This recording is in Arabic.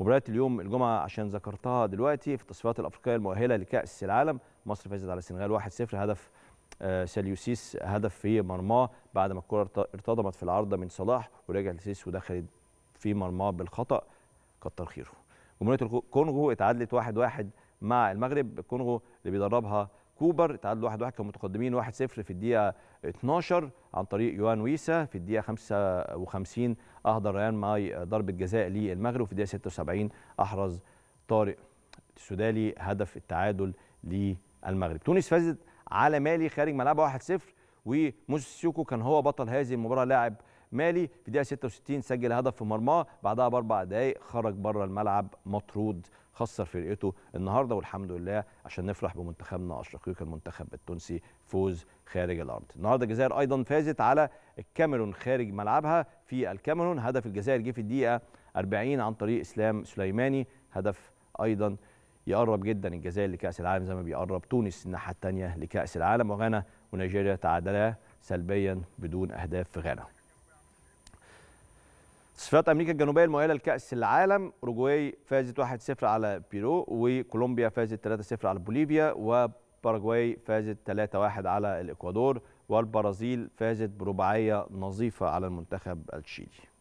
مباراة اليوم الجمعة عشان ذكرتها دلوقتي في التصفيات الأفريقية المؤهلة لكأس العالم مصر فازت على السنغال 1-0 هدف آه، ساليوسيس هدف في مرماه بعد ما الكرة ارتضمت في العارضة من صلاح ورجع لسيس ودخلت في مرماه بالخطأ كتر خيره جمهورية الكونغو اتعادلت 1-1 مع المغرب الكونغو اللي بيدربها كوبر تعادلوا 1 1 كانوا متقدمين 1-0 في الدقيقه 12 عن طريق يوان ويسا في الدقيقه 55 أهدر ريان ماي ضربه جزاء للمغرب وفي الدقيقه 76 احرز طارق السودالي هدف التعادل للمغرب تونس فازت على مالي خارج ملعبها 1-0 وموسى سيوكو كان هو بطل هذه المباراه لاعب مالي في دقيقه 66 سجل هدف في مرماه بعدها باربع دقائق خرج بره الملعب مطرود خسر فرقته النهارده والحمد لله عشان نفرح بمنتخبنا الشقيق المنتخب التونسي فوز خارج الارض النهارده الجزائر ايضا فازت على الكاميرون خارج ملعبها في الكاميرون هدف الجزائر جه في الدقيقه 40 عن طريق اسلام سليماني هدف ايضا يقرب جدا الجزائر لكاس العالم زي ما بيقرب تونس الناحيه الثانيه لكاس العالم وغانا ونيجيريا تعادلا سلبيا بدون اهداف في غانا صفات امريكا الجنوبيه المؤهله لكاس العالم اوروجواي فازت 1-0 على بيرو وكولومبيا فازت 3-0 على بوليفيا وباراجواي فازت 3-1 على الاكوادور والبرازيل فازت برباعيه نظيفه على المنتخب التشيلي